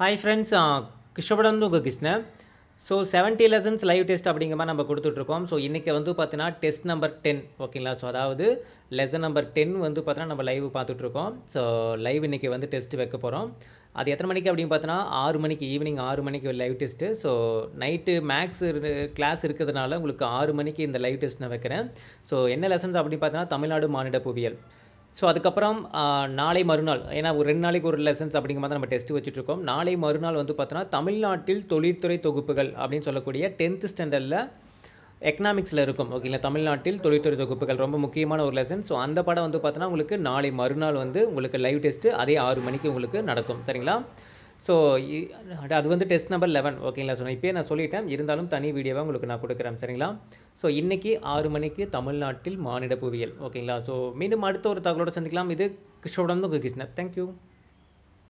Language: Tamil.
ஹாய் ஃப்ரெண்ட்ஸ் கிருஷ்ணபடம் உங்கள் Krishna so seventy lessons live test அப்படிங்கிற மாதிரி நம்ம கொடுத்துட்ருக்கோம் ஸோ இன்றைக்கி வந்து பார்த்தீங்கன்னா டெஸ்ட் நம்பர் டென் ஓகேங்களா ஸோ அதாவது லெசன் நம்பர் டென் வந்து பார்த்தோன்னா நம்ம லைவ் பார்த்துட்ருக்கோம் ஸோ லைவ் இன்றைக்கி வந்து டெஸ்ட் வைக்க போகிறோம் அது எத்தனை மணிக்கு அப்படின்னு பார்த்தோன்னா ஆறு மணிக்கு ஈவினிங் ஆறு மணிக்கு live test so night maths class இருக்கிறதுனால உங்களுக்கு ஆறு மணிக்கு இந்த லைவ் டெஸ்ட் நான் வைக்கிறேன் ஸோ என்ன லெசன்ஸ் அப்படின்னு பார்த்தோன்னா தமிழ்நாடு மாநில புவியியல் ஸோ அதுக்கப்புறம் நாளை மறுநாள் ஏன்னா ஒரு ரெண்டு நாளைக்கு ஒரு லெசன்ஸ் அப்படிங்கிற மாதிரி நம்ம டெஸ்ட் வச்சுட்ருக்கோம் நாளை மறுநாள் வந்து பார்த்தோன்னா தமிழ்நாட்டில் தொழில்துறை தொகுப்புகள் அப்படின்னு சொல்லக்கூடிய டென்த்து ஸ்டாண்டர்டில் எக்கனாமிக்ஸில் இருக்கும் ஓகேங்களா தமிழ்நாட்டில் தொழில்துறை தொகுப்புகள் ரொம்ப முக்கியமான ஒரு லெசன் ஸோ அந்த படம் வந்து பார்த்தோன்னா உங்களுக்கு நாளை மறுநாள் வந்து உங்களுக்கு லைவ் டெஸ்ட்டு அதே ஆறு மணிக்கு உங்களுக்கு நடக்கும் சரிங்களா ஸோ அது வந்து டெஸ்ட் நம்பர் லெவன் ஓகேங்களா சொன்னேன் இப்போயே நான் சொல்லிட்டேன் இருந்தாலும் தனி வீடியோவாக உங்களுக்கு நான் கொடுக்குறேன் சரிங்களா ஸோ இன்றைக்கி ஆறு மணிக்கு தமிழ்நாட்டில் மானிட புவியியல் ஓகேங்களா ஸோ மீண்டும் அடுத்த ஒரு தகவலோடு சந்திக்கலாம் இது கிஷோடம் கிருஷ்ணன் தேங்க்யூ